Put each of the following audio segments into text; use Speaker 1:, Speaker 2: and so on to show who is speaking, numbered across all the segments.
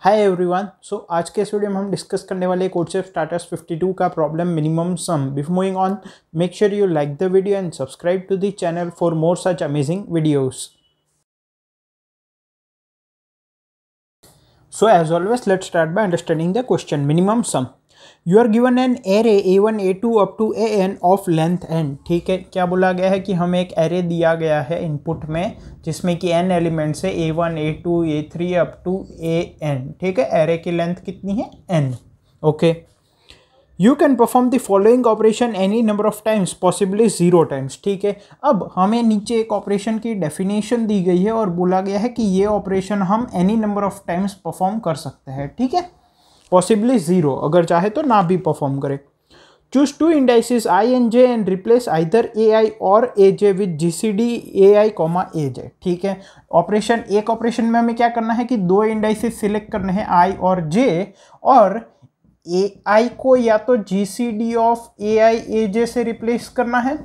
Speaker 1: Hi everyone so आज के इस वीडियो में हम डिस्कस करने वाले कोडसेप स्टार्टर्स 52 का problem minimum sum before moving on make sure you like the video and subscribe to the channel for more such amazing videos so as always let's start by understanding the question minimum sum you are given an array A one A two up to A N of length N ठीक है क्या बोला गया है कि हमें एक array दिया गया है इनपुट में जिसमें कि एन एलिमेंट्स है A one A two A three up to A N ठीक है एरे की लेंथ कितनी है N okay you can perform the following operation any number of times possibly zero times ठीक है अब हमें नीचे एक ऑपरेशन की डेफिनेशन दी गई है और बोला गया है कि ये ऑपरेशन हम any number of times perform कर सकते हैं ठीक है पॉसिबली ज़ीरो अगर चाहे तो ना भी परफॉर्म करे choose two indices I and J and replace either A I और A J with G C D A I comma A J ठीक है ऑपरेशन एक ऑपरेशन में हमें क्या करना है कि दो इंडाइसिस सिलेक्ट करने हैं आई और जे और ए आई को या तो जी सी डी ऑफ ए आई ए जे से रिप्लेस करना है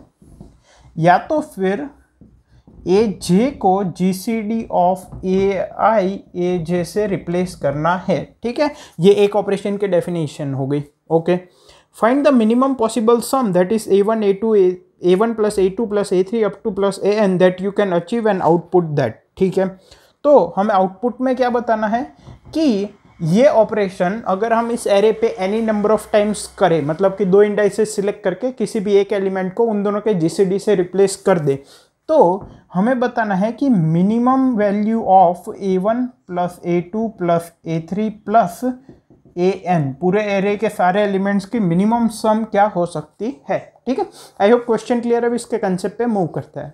Speaker 1: या तो फिर ए जे को जी सी डी ऑफ ए आई ए जे से रिप्लेस करना है ठीक है ये एक ऑपरेशन के डेफिनेशन हो गई okay find the minimum possible sum that is A one A two A one plus A two plus A three up to plus A N that you can achieve an output that ठीक है तो हमें output में क्या बताना है कि ये ऑपरेशन अगर हम इस एरे पे एनी नंबर ऑफ टाइम्स करें मतलब कि दो इंडाइसेस सिलेक्ट करके किसी भी एक एलिमेंट को उन दोनों के जीसीडी से रिप्लेस कर दे तो हमें बताना है कि minimum value of A one plus A two plus A three plus A N पूरे एरे के सारे एलिमेंट्स की मिनिमम सम क्या हो सकती है ठीक है आई होप क्वेश्चन क्लियर अब इसके कंसेप्ट पे मूव करता है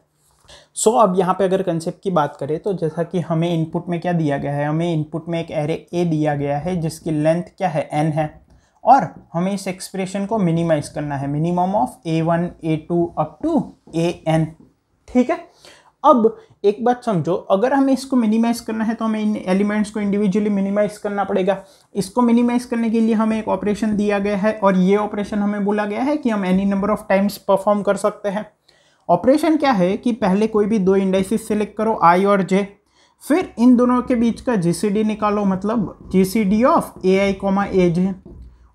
Speaker 1: सो so, अब यहाँ पे अगर कंसेप्ट की बात करें तो जैसा कि हमें इनपुट में क्या दिया गया है हमें इनपुट में एक एरे ए दिया गया है जिसकी लेंथ क्या है एन है और हमें इस एक्सप्रेशन को मिनिमाइज करना है minimum of A one A two up to A N ठीक है अब एक बात समझो अगर हमें इसको मिनिमाइज़ करना है तो हमें इन एलिमेंट्स को इंडिविजुअली मिनिमाइज़ करना पड़ेगा इसको मिनिमाइज़ करने के लिए हमें एक ऑपरेशन दिया गया है और ये ऑपरेशन हमें बोला गया है कि हम any number of times perform कर सकते हैं ऑपरेशन क्या है कि पहले कोई भी दो इंडाइसिस सेलेक्ट करो आई और जे फिर इन दोनों के बीच का जी निकालो मतलब G C D of A I comma A J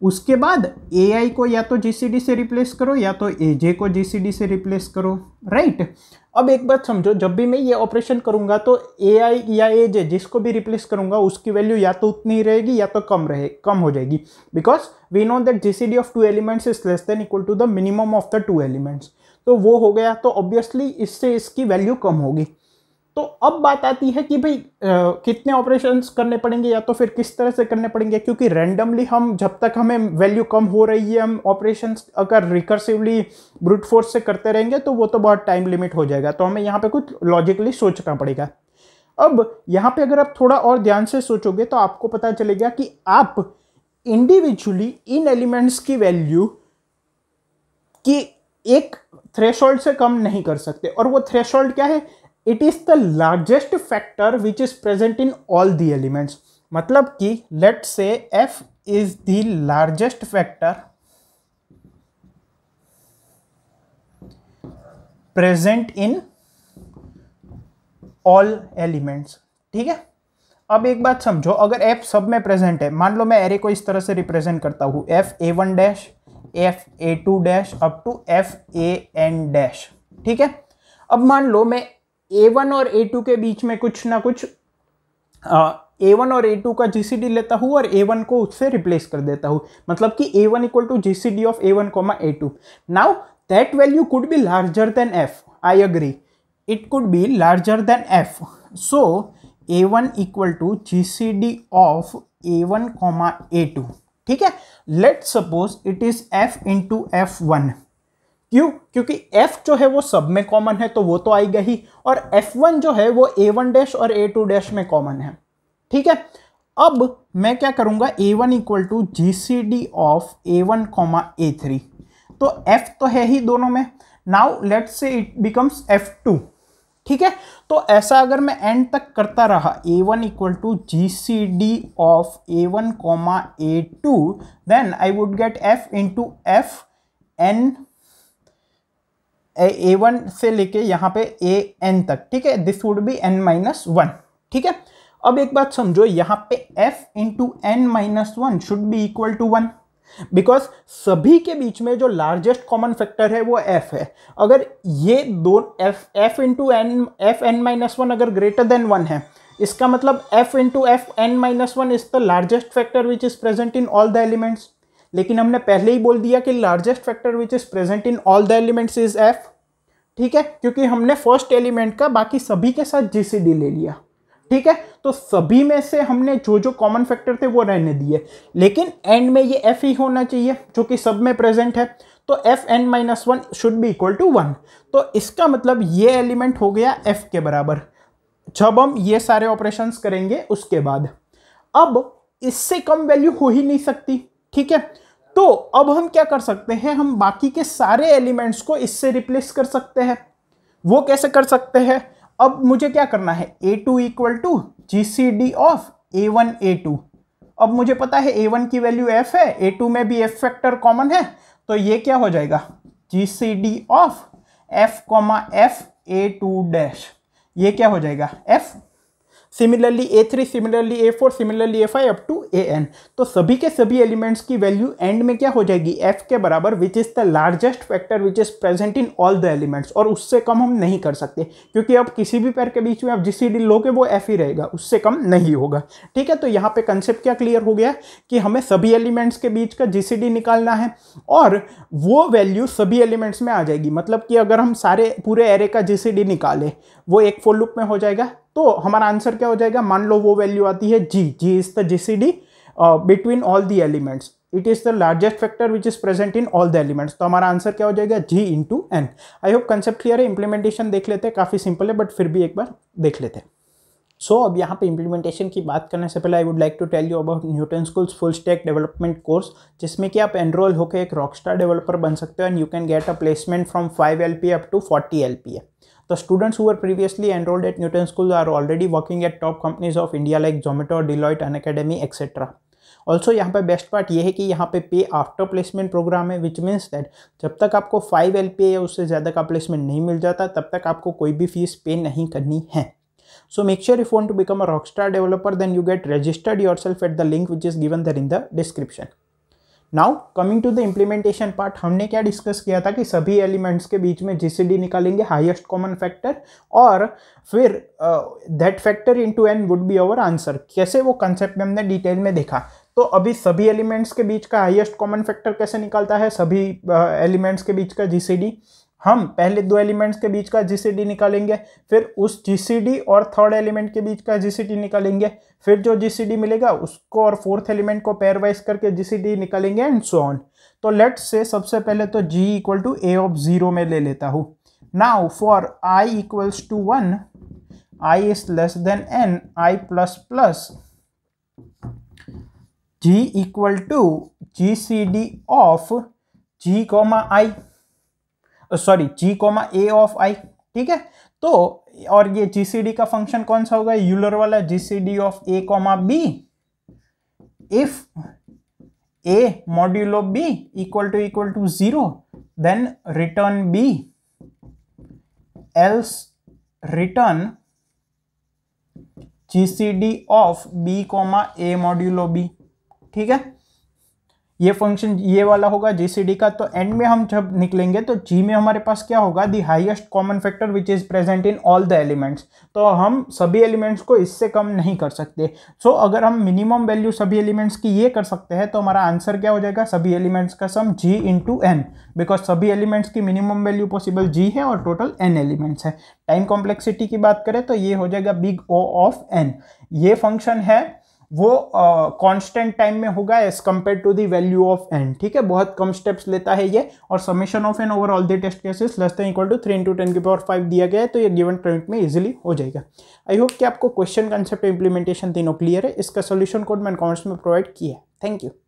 Speaker 1: उसके बाद ए को या तो जी से रिप्लेस करो या तो ए को जी से रिप्लेस करो राइट अब एक बात समझो जब भी मैं ये ऑपरेशन करूँगा तो ए या ए जिसको भी रिप्लेस करूँगा उसकी वैल्यू या तो उतनी ही रहेगी या तो कम रहे कम हो जाएगी because we know that G of two elements is less than equal to the minimum of the two elements तो वो हो गया तो ऑब्वियसली इससे इसकी वैल्यू कम होगी तो अब बात आती है कि भाई कितने ऑपरेशंस करने पड़ेंगे या तो फिर किस तरह से करने पड़ेंगे क्योंकि रैंडमली हम जब तक हमें वैल्यू कम हो रही है हम ऑपरेशंस अगर रिकर्सिवली ब्रूट फोर्स से करते रहेंगे तो वो तो बहुत टाइम लिमिट हो जाएगा तो हमें यहाँ पे कुछ लॉजिकली सोचना पड़ेगा अब यहाँ पे अगर आप थोड़ा और ध्यान से सोचोगे तो आपको पता चलेगा कि आप इंडिविजुअली इन एलिमेंट्स की वैल्यू की एक थ्रेशोल्ड से कम नहीं कर सकते और वो थ्रेशोल्ड क्या है it is the largest factor which is present in all the elements मतलब कि let say F is the largest factor present in all elements ठीक है अब एक बात समझो अगर एफ सब में प्रेजेंट है मान लो मैं एरे को इस तरह से रिप्रेजेंट करता हूँ F A one dash F A two dash up to F A N dash ठीक है अब मान लो मैं ए वन और ए टू के बीच में कुछ ना कुछ ए वन और ए टू का जी सी डी लेता हूँ और ए वन को उससे रिप्लेस कर देता हूँ मतलब कि A one equal to G C D of A one comma A two now that value could be larger than F I agree it could be larger than F so A one equal to G C D of A one comma A two ठीक है let suppose it is F into F one क्यों क्योंकि f जो है वो सब में common है तो वो तो आएगा ही और f1 जो है वो a1 डैश और a2 डैश में कॉमन है ठीक है अब मैं क्या करूंगा a1 one equal to G C D of A one comma A three तो f तो है ही दोनों में now let say it becomes F two ठीक है तो ऐसा अगर मैं एंड तक करता रहा A one equal to G C D of A one comma A two then I would get F into F N A one से लेके यहाँ पे ए एन तक ठीक है this would be N minus one ठीक है अब एक बात समझो यहाँ पे F into N minus one should be equal to one because सभी के बीच में जो लार्जेस्ट कॉमन फैक्टर है वो एफ है अगर ये दो F F into N F N minus one अगर ग्रेटर देन वन है इसका मतलब F into F N minus one is the largest factor which is present in all the elements लेकिन हमने पहले ही बोल दिया कि largest factor which is present in all the elements is F ठीक है क्योंकि हमने फर्स्ट एलिमेंट का बाकी सभी के साथ जीसीडी ले लिया ठीक है तो सभी में से हमने जो जो कॉमन फैक्टर थे वो रहने दिए लेकिन एंड में ये एफ ही होना चाहिए जो कि सब में प्रेजेंट है तो F N minus one should be equal to one तो इसका मतलब ये एलिमेंट हो गया एफ के बराबर जब हम ये सारे ऑपरेशन करेंगे उसके बाद अब इससे कम वैल्यू हो ही नहीं सकती ठीक है तो अब हम क्या कर सकते हैं हम बाकी के सारे एलिमेंट्स को इससे रिप्लेस कर सकते हैं वो कैसे कर सकते हैं अब मुझे क्या करना है A two equal to G C D of A one A two अब मुझे पता है ए वन की वैल्यू एफ है ए टू में भी एफ फैक्टर कॉमन है तो ये क्या हो जाएगा G C D of F comma F A two dash ये क्या हो जाएगा F similarly A three similarly A four similarly A five up to A N तो सभी के सभी एलिमेंट्स की वैल्यू एंड में क्या हो जाएगी एफ के बराबर which is the largest factor which is present in all the elements और उससे कम हम नहीं कर सकते क्योंकि अब किसी भी पैर के बीच में आप जिस डी लोगे वो एफ ही रहेगा उससे कम नहीं होगा ठीक है तो यहाँ पे कंसेप्ट क्या क्लियर हो गया कि हमें सभी एलिमेंट्स के बीच का डी निकालना है और वो वैल्यू सभी एलिमेंट्स में आ जाएगी मतलब कि अगर हम सारे पूरे एरे का डी निकालें वो एक फोर लूप में हो जाएगा तो हमारा आंसर क्या हो जाएगा मान लो वो वैल्यू आती है G G is the G C D between all the elements it is the largest factor which is present in all the elements तो हमारा आंसर क्या हो जाएगा G into N I hope concept clear है implementation देख लेते हैं काफ़ी सिंपल है बट फिर भी एक बार देख लेते हैं सो so, अब यहाँ पे इम्प्लीमेंटेशन की बात करने से पहले I would like to tell you about Newton school's full stack development course जिसमें कि आप एनरोल होकर एक रॉकस्टार डेवलपर बन सकते हो and you can get a placement from five L P up to forty L P A the students who were previously enrolled at Newton School are already working at top companies of India like Zomato, Deloitte, Unacademy, etc. Also यहाँ पे best part ये है कि यहाँ पे पे after placement programme है which means that जब तक आपको फाइव एल या उससे ज़्यादा का प्लेसमेंट नहीं मिल जाता तब तक आपको कोई भी फीस पे नहीं करनी है so make sure you phone to become a rock star developer then you get registered yourself at the link which is given there in the description now coming to the implementation part हमने क्या discuss किया था कि सभी elements के बीच में GCD निकालेंगे highest common factor और फिर that factor into N would be our answer कैसे वो कंसेप्ट में हमने डिटेल में देखा तो अभी सभी एलिमेंट्स के बीच का हाईएस्ट कॉमन फैक्टर कैसे निकलता है सभी एलिमेंट्स uh, के बीच का जी हम पहले दो एलिमेंट्स के बीच का जीसीडी निकालेंगे फिर उस जीसीडी और थर्ड एलिमेंट के बीच का जीसीडी निकालेंगे फिर जो जीसीडी मिलेगा उसको और फोर्थ एलिमेंट को पेयरवाइज करके जीसीडी निकालेंगे एंड सो ऑन तो लेट्स से सबसे पहले तो G equal to A of zero में ले लेता हूँ now for I equals to one I is less than N I plus plus G equal to G C D of G comma I sorry G comma A of I ठीक है तो और ये D का function कौन सा होगा Euler वाला GCD of A comma B if A modulo B equal to equal to zero then return B else return D of B comma A modulo B ठीक है ये फंक्शन ये वाला होगा डी का तो एंड में हम जब निकलेंगे तो जी में हमारे पास क्या होगा the highest common factor which is present in all the elements तो हम सभी एलिमेंट्स को इससे कम नहीं कर सकते सो so, अगर हम मिनिमम वैल्यू सभी एलिमेंट्स की ये कर सकते हैं तो हमारा आंसर क्या हो जाएगा सभी एलिमेंट्स का sum G into N because सभी एलिमेंट्स की मिनिमम वैल्यू पॉसिबल जी है और टोटल एन एलिमेंट्स है टाइम कॉम्प्लेक्सिटी की बात करें तो ये हो जाएगा बिग ओ ऑफ एन ये फंक्शन है वो कांस्टेंट टाइम में होगा as compared to the value of N ठीक है बहुत कम स्टेप्स लेता है ये और summation of N over all the test cases less than equal to three into ten की पावर फाइव दिया गया है तो ये गिवन पॉइंट में इजीली हो जाएगा आई होप कि आपको क्वेश्चन कंसेप्ट इंप्लीमेंटेशन तीनों क्लियर है इसका सोल्यूशन कोड मैंने कॉमेंट्स में प्रोवाइड किया है थैंक यू